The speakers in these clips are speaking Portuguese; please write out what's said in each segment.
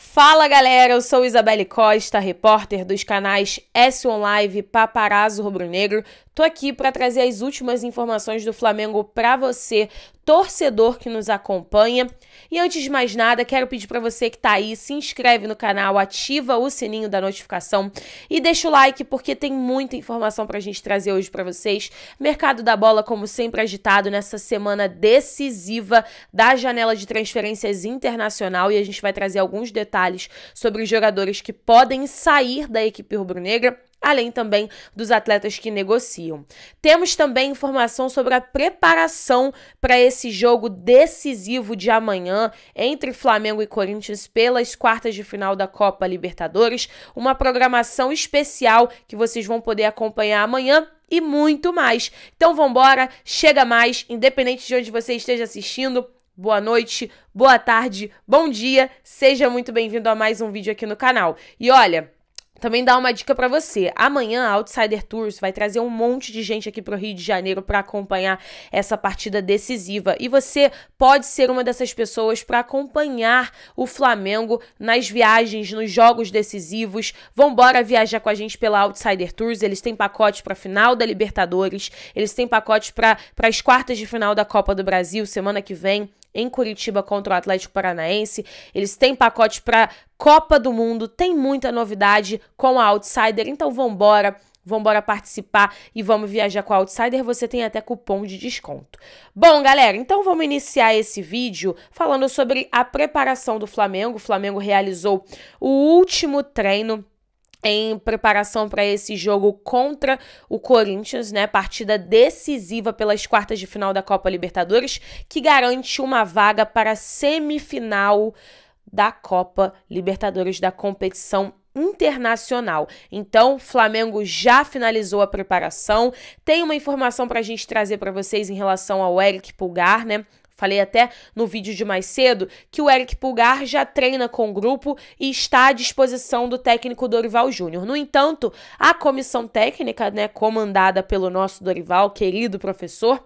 Fala galera, eu sou Isabelle Costa, repórter dos canais S1 Live Paparazzo Rubro Negro. Tô aqui para trazer as últimas informações do Flamengo para você, torcedor que nos acompanha. E antes de mais nada, quero pedir para você que tá aí, se inscreve no canal, ativa o sininho da notificação e deixa o like porque tem muita informação pra gente trazer hoje para vocês. Mercado da bola como sempre agitado nessa semana decisiva da janela de transferências internacional e a gente vai trazer alguns detalhes sobre os jogadores que podem sair da equipe rubro-negra além também dos atletas que negociam. Temos também informação sobre a preparação para esse jogo decisivo de amanhã entre Flamengo e Corinthians pelas quartas de final da Copa Libertadores, uma programação especial que vocês vão poder acompanhar amanhã e muito mais. Então vambora, chega mais, independente de onde você esteja assistindo. Boa noite, boa tarde, bom dia. Seja muito bem-vindo a mais um vídeo aqui no canal. E olha, também dar uma dica para você. Amanhã a Outsider Tours vai trazer um monte de gente aqui pro Rio de Janeiro para acompanhar essa partida decisiva e você pode ser uma dessas pessoas para acompanhar o Flamengo nas viagens, nos jogos decisivos. Vão embora viajar com a gente pela Outsider Tours. Eles têm pacote para final da Libertadores, eles têm pacote para as quartas de final da Copa do Brasil semana que vem em Curitiba contra o Atlético Paranaense. Eles têm pacote para Copa do Mundo, tem muita novidade com a Outsider, então vambora. Vambora participar e vamos viajar com a Outsider. Você tem até cupom de desconto. Bom, galera, então vamos iniciar esse vídeo falando sobre a preparação do Flamengo. O Flamengo realizou o último treino em preparação para esse jogo contra o Corinthians, né? Partida decisiva pelas quartas de final da Copa Libertadores, que garante uma vaga para a semifinal da Copa Libertadores da competição internacional. Então, Flamengo já finalizou a preparação. Tem uma informação para a gente trazer para vocês em relação ao Eric Pulgar, né? Falei até no vídeo de mais cedo que o Eric Pulgar já treina com o grupo e está à disposição do técnico Dorival Júnior. No entanto, a comissão técnica, né, comandada pelo nosso Dorival, querido professor,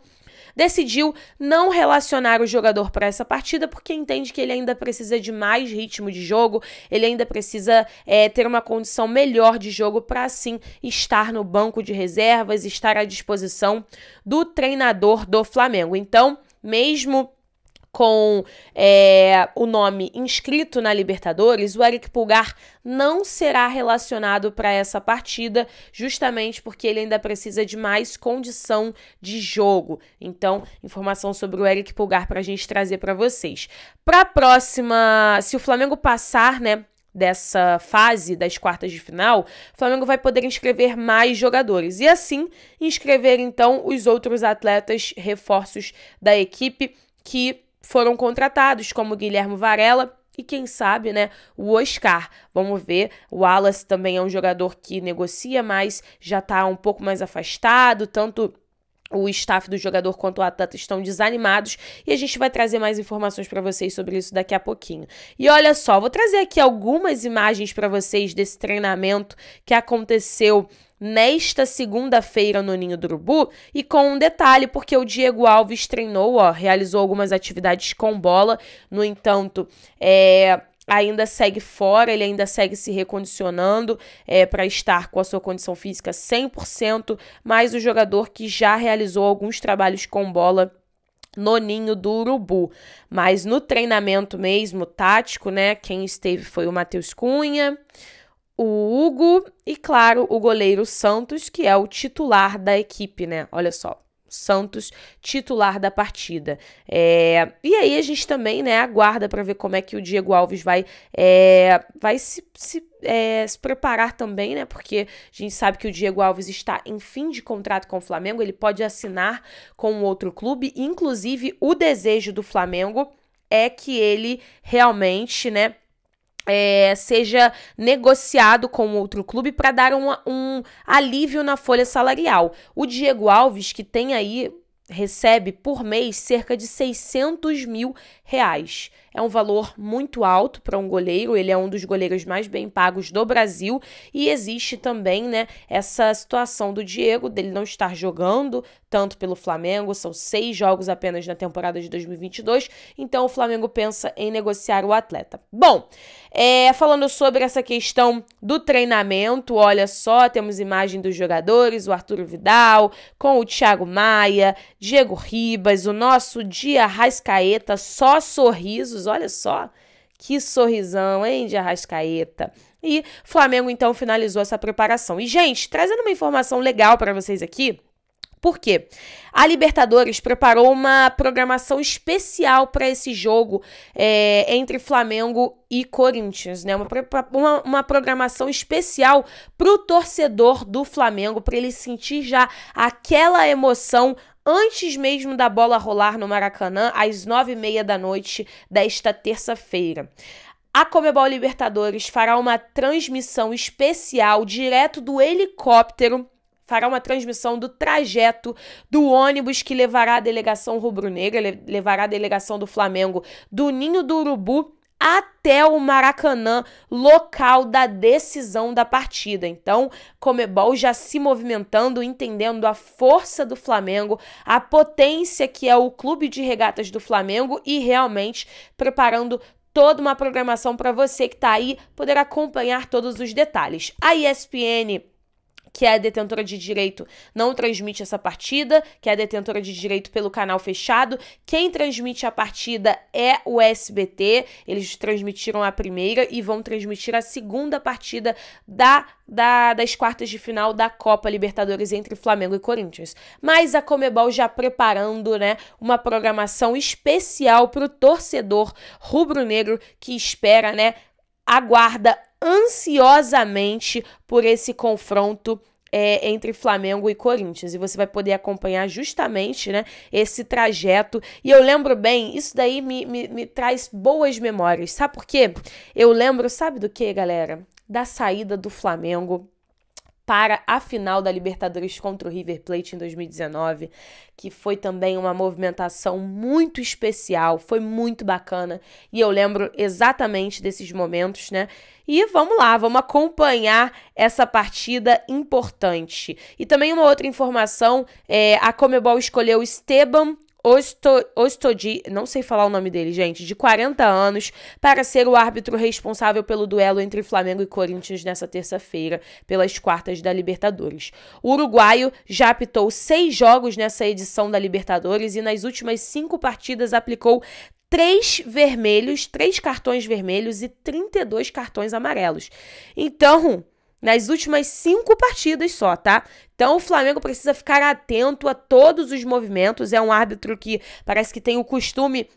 decidiu não relacionar o jogador para essa partida porque entende que ele ainda precisa de mais ritmo de jogo, ele ainda precisa é, ter uma condição melhor de jogo para assim estar no banco de reservas, estar à disposição do treinador do Flamengo. Então, mesmo com é, o nome inscrito na Libertadores, o Eric Pulgar não será relacionado para essa partida, justamente porque ele ainda precisa de mais condição de jogo. Então, informação sobre o Eric Pulgar para a gente trazer para vocês. Para a próxima, se o Flamengo passar, né, dessa fase das quartas de final, o Flamengo vai poder inscrever mais jogadores e assim inscrever então os outros atletas reforços da equipe que foram contratados, como Guilherme Varela e quem sabe, né, o Oscar. Vamos ver, o Wallace também é um jogador que negocia mas já tá um pouco mais afastado, tanto o staff do jogador quanto o atleta estão desanimados e a gente vai trazer mais informações para vocês sobre isso daqui a pouquinho. E olha só, vou trazer aqui algumas imagens para vocês desse treinamento que aconteceu nesta segunda-feira no Ninho do Urubu e com um detalhe, porque o Diego Alves treinou, ó, realizou algumas atividades com bola, no entanto, é ainda segue fora, ele ainda segue se recondicionando é, para estar com a sua condição física 100%, mas o jogador que já realizou alguns trabalhos com bola no ninho do urubu, mas no treinamento mesmo tático, né? Quem esteve foi o Matheus Cunha, o Hugo e claro, o goleiro Santos, que é o titular da equipe, né? Olha só. Santos titular da partida. É, e aí a gente também né, aguarda para ver como é que o Diego Alves vai, é, vai se, se, é, se, preparar também, né? Porque a gente sabe que o Diego Alves está em fim de contrato com o Flamengo, ele pode assinar com um outro clube, inclusive o desejo do Flamengo é que ele realmente, né, é, seja negociado com outro clube para dar um, um alívio na folha salarial. O Diego Alves, que tem aí recebe por mês cerca de 600 mil reais. É um valor muito alto para um goleiro, ele é um dos goleiros mais bem pagos do Brasil e existe também né, essa situação do Diego, dele não estar jogando tanto pelo Flamengo, são seis jogos apenas na temporada de 2022, então o Flamengo pensa em negociar o atleta. Bom, é, falando sobre essa questão do treinamento, olha só, temos imagem dos jogadores, o Arturo Vidal, com o Thiago Maia, Diego Ribas, o nosso Dia Rascaeta, só sorrisos, olha só. Que sorrisão, hein, de Arrascaeta. E Flamengo então finalizou essa preparação. E gente, trazendo uma informação legal para vocês aqui, por quê? A Libertadores preparou uma programação especial para esse jogo é, entre Flamengo e Corinthians, né? Uma, uma, uma programação especial para o torcedor do Flamengo, para ele sentir já aquela emoção antes mesmo da bola rolar no Maracanã, às nove e meia da noite desta terça-feira. A Comebol Libertadores fará uma transmissão especial direto do helicóptero fará uma transmissão do trajeto do ônibus que levará a delegação rubro-negra, levará a delegação do Flamengo do Ninho do Urubu até o Maracanã, local da decisão da partida. Então, Comebol já se movimentando, entendendo a força do Flamengo, a potência que é o clube de regatas do Flamengo e realmente preparando toda uma programação para você que está aí poder acompanhar todos os detalhes. A ESPN que é detentora de direito não transmite essa partida, que é detentora de direito pelo canal fechado. Quem transmite a partida é o SBT. Eles transmitiram a primeira e vão transmitir a segunda partida da, da das quartas de final da Copa Libertadores entre Flamengo e Corinthians. Mas a Comebol já preparando, né, uma programação especial para o torcedor rubro-negro que espera, né, aguarda ansiosamente por esse confronto é, entre Flamengo e Corinthians. E você vai poder acompanhar justamente né, esse trajeto. E eu lembro bem, isso daí me, me, me traz boas memórias. Sabe por quê? Eu lembro, sabe do que, galera? Da saída do Flamengo para a final da Libertadores contra o River Plate em 2019, que foi também uma movimentação muito especial, foi muito bacana e eu lembro exatamente desses momentos, né? E vamos lá, vamos acompanhar essa partida importante. E também uma outra informação: é, a Comebol escolheu Esteban Ostodi, não sei falar o nome dele, gente, de 40 anos, para ser o árbitro responsável pelo duelo entre Flamengo e Corinthians nessa terça-feira, pelas quartas da Libertadores. O uruguaio já apitou seis jogos nessa edição da Libertadores e nas últimas cinco partidas aplicou três vermelhos, três cartões vermelhos e 32 cartões amarelos. Então, nas últimas cinco partidas só, tá? Então o Flamengo precisa ficar atento a todos os movimentos. É um árbitro que parece que tem o costume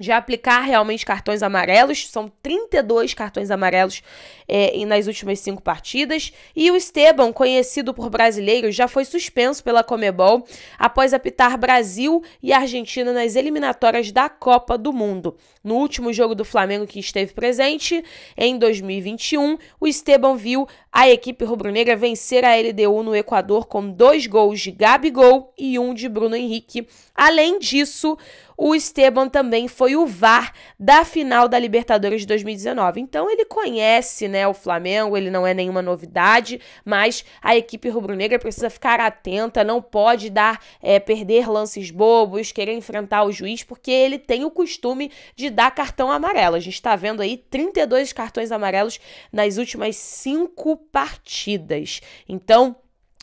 de aplicar realmente cartões amarelos. São 32 cartões amarelos é, nas últimas cinco partidas. E o Esteban, conhecido por brasileiros, já foi suspenso pela Comebol após apitar Brasil e Argentina nas eliminatórias da Copa do Mundo. No último jogo do Flamengo que esteve presente, em 2021, o Esteban viu a equipe rubro-negra vencer a LDU no Equador com dois gols de Gabigol e um de Bruno Henrique. Além disso, o Esteban também foi o VAR da final da Libertadores de 2019. Então ele conhece, né, o Flamengo, ele não é nenhuma novidade, mas a equipe rubro-negra precisa ficar atenta, não pode dar é, perder lances bobos, querer enfrentar o juiz, porque ele tem o costume de dar cartão amarelo. A gente está vendo aí 32 cartões amarelos nas últimas cinco partidas. Então,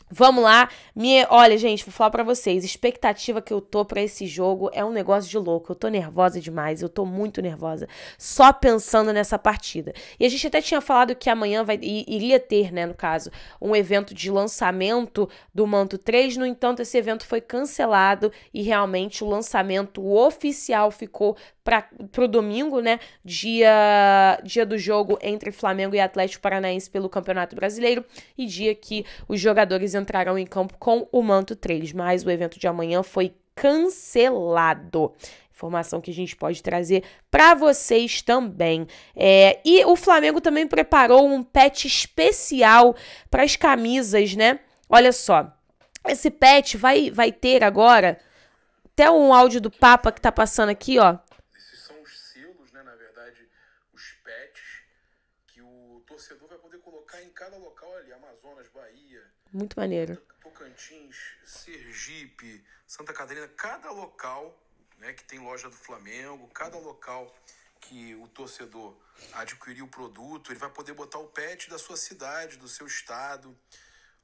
Vamos lá. Minha, olha, gente, vou falar para vocês. Expectativa que eu tô para esse jogo é um negócio de louco. Eu tô nervosa demais, eu tô muito nervosa só pensando nessa partida. E a gente até tinha falado que amanhã vai iria ter, né, no caso, um evento de lançamento do Manto 3. No entanto, esse evento foi cancelado e realmente o lançamento oficial ficou para pro domingo, né, dia dia do jogo entre Flamengo e Atlético Paranaense pelo Campeonato Brasileiro e dia que os jogadores entrarão em campo com o manto 3, mas o evento de amanhã foi cancelado. Informação que a gente pode trazer para vocês também. É, e o Flamengo também preparou um pet especial para as camisas, né? Olha só, esse pet vai, vai ter agora até um áudio do Papa que tá passando aqui, ó. Esses são os selos, né? Na verdade, os pets que o torcedor vai poder colocar em cada local ali: Amazonas, Bahia. Muito maneiro. Pocantins Sergipe, Santa Catarina, cada local né, que tem loja do Flamengo, cada local que o torcedor adquirir o produto, ele vai poder botar o pet da sua cidade, do seu estado.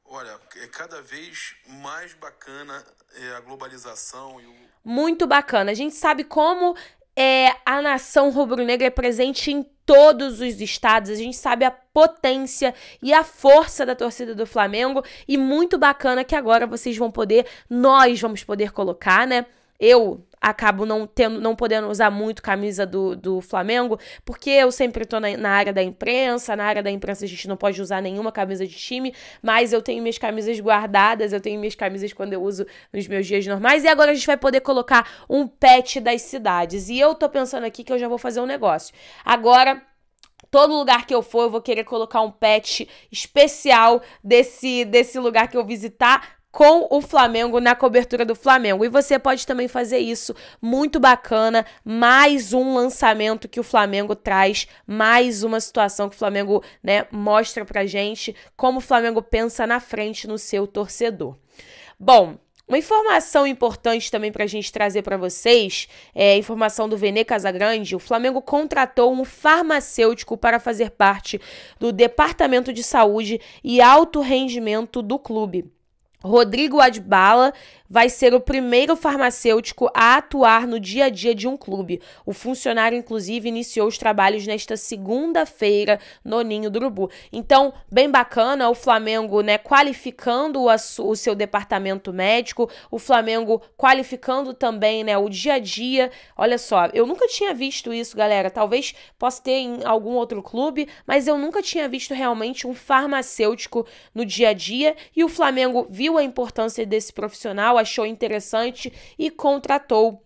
Olha, é cada vez mais bacana é, a globalização e o... Muito bacana. A gente sabe como é, a nação rubro-negra é presente em todos os estados. A gente sabe a potência e a força da torcida do Flamengo e muito bacana que agora vocês vão poder, nós vamos poder colocar, né? Eu acabo não, tendo, não podendo usar muito camisa do, do Flamengo, porque eu sempre tô na, na área da imprensa, na área da imprensa a gente não pode usar nenhuma camisa de time, mas eu tenho minhas camisas guardadas, eu tenho minhas camisas quando eu uso nos meus dias normais, e agora a gente vai poder colocar um pet das cidades. E eu tô pensando aqui que eu já vou fazer um negócio. Agora todo lugar que eu for, eu vou querer colocar um pet especial desse, desse lugar que eu visitar com o Flamengo na cobertura do Flamengo. E você pode também fazer isso, muito bacana. Mais um lançamento que o Flamengo traz, mais uma situação que o Flamengo, né, mostra pra gente como o Flamengo pensa na frente no seu torcedor. Bom, uma informação importante também para a gente trazer para vocês, é informação do Vene Casagrande, o Flamengo contratou um farmacêutico para fazer parte do Departamento de Saúde e Alto Rendimento do clube. Rodrigo Adbala vai ser o primeiro farmacêutico a atuar no dia a dia de um clube. O funcionário, inclusive, iniciou os trabalhos nesta segunda-feira no Ninho do Urubu. Então, bem bacana, o Flamengo né, qualificando o seu departamento médico, o Flamengo qualificando também né, o dia a dia. Olha só, eu nunca tinha visto isso, galera. Talvez possa ter em algum outro clube, mas eu nunca tinha visto realmente um farmacêutico no dia a dia e o Flamengo viu a importância desse profissional, achou interessante e contratou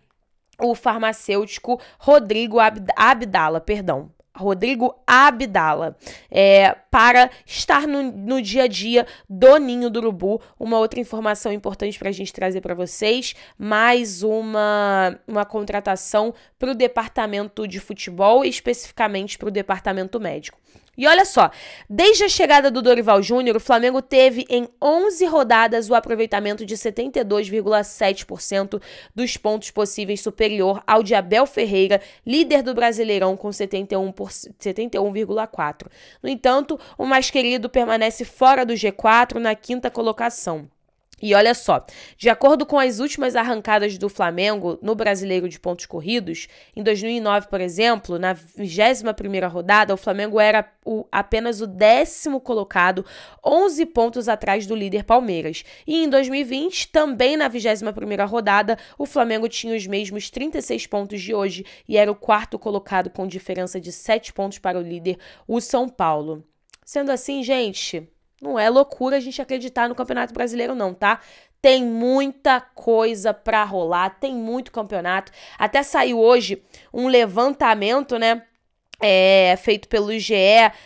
o farmacêutico Rodrigo Abdala, perdão, Rodrigo Abdala. É, para estar no, no dia a dia do ninho do urubu. Uma outra informação importante para a gente trazer para vocês: mais uma, uma contratação para o departamento de futebol, especificamente para o departamento médico. E olha só, desde a chegada do Dorival Júnior, o Flamengo teve em 11 rodadas o aproveitamento de 72,7% dos pontos possíveis superior ao de Abel Ferreira, líder do Brasileirão com 71,4%. 71, no entanto, o mais querido permanece fora do G4 na quinta colocação. E olha só, de acordo com as últimas arrancadas do Flamengo no Brasileiro de Pontos Corridos, em 2009, por exemplo, na 21ª rodada, o Flamengo era o, apenas o décimo colocado, 11 pontos atrás do líder Palmeiras. E em 2020, também na 21ª rodada, o Flamengo tinha os mesmos 36 pontos de hoje e era o quarto colocado com diferença de 7 pontos para o líder, o São Paulo. Sendo assim, gente, não é loucura a gente acreditar no Campeonato Brasileiro, não, tá? Tem muita coisa para rolar, tem muito campeonato. Até saiu hoje um levantamento, né? é, feito pelo GE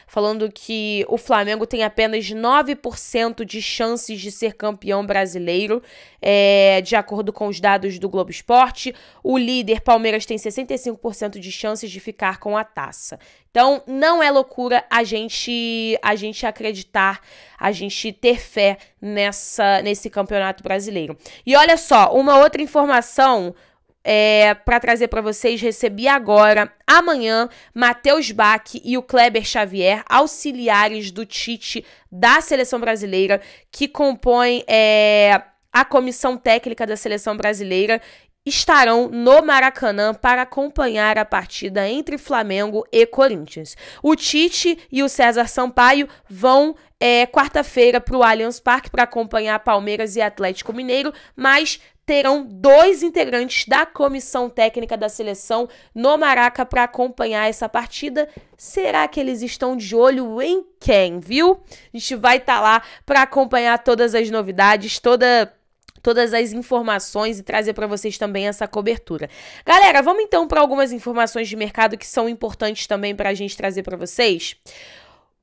falando que o Flamengo tem apenas 9% de chances de ser campeão brasileiro, é, de acordo com os dados do Globo Esporte. O líder Palmeiras tem 65% de chances de ficar com a taça. Então, não é loucura a gente a gente acreditar, a gente ter fé nessa nesse Campeonato Brasileiro. E olha só, uma outra informação é, para trazer para vocês. Recebi agora, amanhã, Matheus Bach e o Kleber Xavier, auxiliares do Tite da seleção brasileira, que compõem é, a comissão técnica da seleção brasileira. Estarão no Maracanã para acompanhar a partida entre Flamengo e Corinthians. O Tite e o César Sampaio vão é, quarta-feira para o Allianz Parque para acompanhar Palmeiras e Atlético Mineiro, mas terão dois integrantes da comissão técnica da seleção no Maraca para acompanhar essa partida. Será que eles estão de olho em quem, viu? A gente vai estar tá lá para acompanhar todas as novidades, toda todas as informações e trazer para vocês também essa cobertura. Galera, vamos então para algumas informações de mercado que são importantes também para a gente trazer para vocês.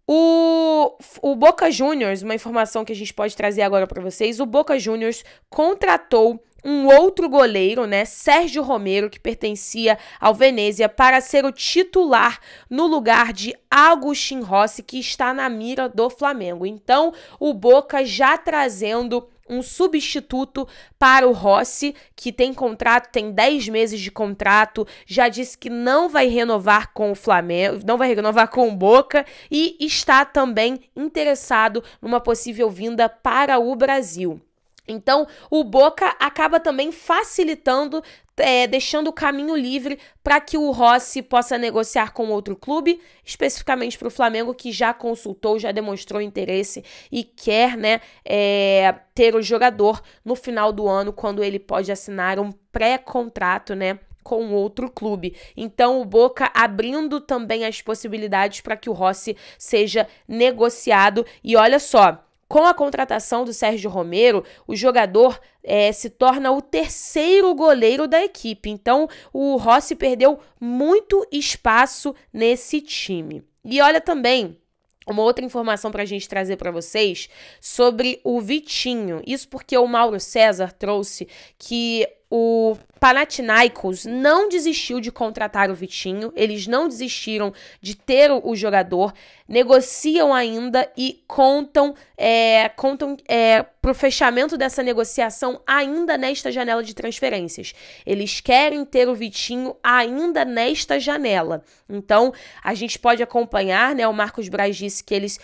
O, o Boca Juniors, uma informação que a gente pode trazer agora para vocês, o Boca Juniors contratou um outro goleiro, né, Sérgio Romero, que pertencia ao Venezia, para ser o titular no lugar de Agustin Rossi, que está na mira do Flamengo. Então, o Boca já trazendo um substituto para o Rossi, que tem contrato, tem 10 meses de contrato, já disse que não vai renovar com o Flamengo, não vai renovar com o Boca e está também interessado numa possível vinda para o Brasil. Então, o Boca acaba também facilitando, é, deixando o caminho livre para que o Rossi possa negociar com outro clube, especificamente para o Flamengo, que já consultou, já demonstrou interesse e quer né, é, ter o jogador no final do ano, quando ele pode assinar um pré-contrato, né? com outro clube. Então o Boca abrindo também as possibilidades para que o Rossi seja negociado e olha só, com a contratação do Sérgio Romero, o jogador é, se torna o terceiro goleiro da equipe. Então, o Rossi perdeu muito espaço nesse time. E olha também uma outra informação para a gente trazer para vocês sobre o Vitinho. Isso porque o Mauro César trouxe que o Panathinaikos não desistiu de contratar o Vitinho, eles não desistiram de ter o jogador, negociam ainda e contam, é, contam é, para o fechamento dessa negociação ainda nesta janela de transferências. Eles querem ter o Vitinho ainda nesta janela. Então, a gente pode acompanhar, né? O Marcos Braz disse que eles.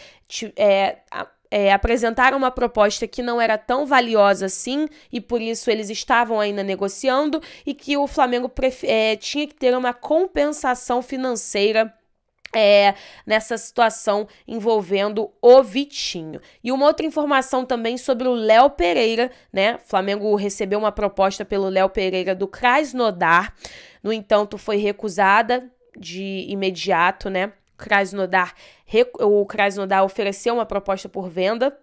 É, é, apresentaram uma proposta que não era tão valiosa assim e por isso eles estavam ainda negociando e que o Flamengo é, tinha que ter uma compensação financeira. É, nessa situação envolvendo o Vitinho. E uma outra informação também sobre o Léo Pereira, né? Flamengo recebeu uma proposta pelo Léo Pereira do Krasnodar, no entanto, foi recusada de imediato, né? Krasnodar, o Krasnodar ofereceu uma proposta por venda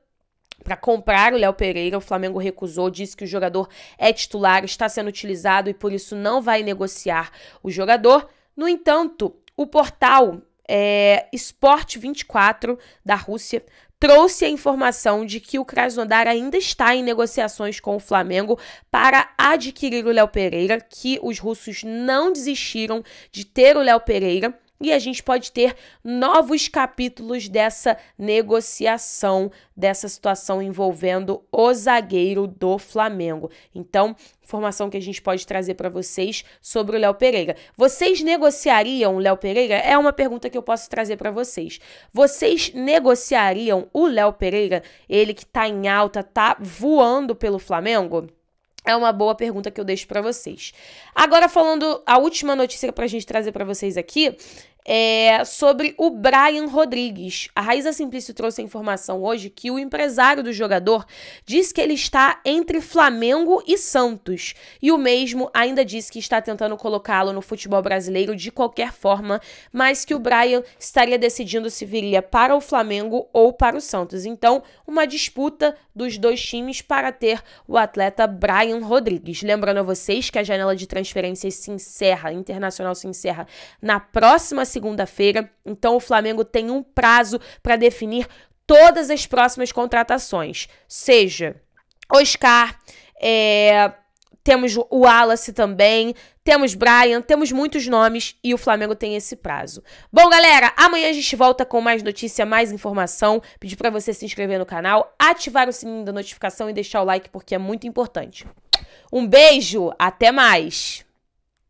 para comprar o Léo Pereira. O Flamengo recusou, disse que o jogador é titular, está sendo utilizado e por isso não vai negociar o jogador. No entanto, o portal é, Sport 24 da Rússia trouxe a informação de que o Krasnodar ainda está em negociações com o Flamengo para adquirir o Léo Pereira, que os russos não desistiram de ter o Léo Pereira e a gente pode ter novos capítulos dessa negociação, dessa situação envolvendo o zagueiro do Flamengo. Então, informação que a gente pode trazer para vocês sobre o Léo Pereira. Vocês negociariam o Léo Pereira? É uma pergunta que eu posso trazer para vocês. Vocês negociariam o Léo Pereira, ele que tá em alta, tá voando pelo Flamengo? É uma boa pergunta que eu deixo para vocês. Agora falando a última notícia para a gente trazer para vocês aqui é, sobre o Brian Rodrigues. A Raíssa Simplício trouxe a informação hoje que o empresário do jogador diz que ele está entre Flamengo e Santos. E o mesmo ainda disse que está tentando colocá-lo no futebol brasileiro de qualquer forma, mas que o Brian estaria decidindo se viria para o Flamengo ou para o Santos. Então, uma disputa dos dois times para ter o atleta Brian Rodrigues. Lembrando a vocês que a janela de transferências se encerra, internacional se encerra na próxima segunda-feira, então o Flamengo tem um prazo para definir todas as próximas contratações, seja Oscar, é, temos o Wallace também, temos Brian, temos muitos nomes e o Flamengo tem esse prazo. Bom, galera, amanhã a gente volta com mais notícia, mais informação. Pedir para você se inscrever no canal, ativar o sininho da notificação e deixar o like porque é muito importante. Um beijo, até mais.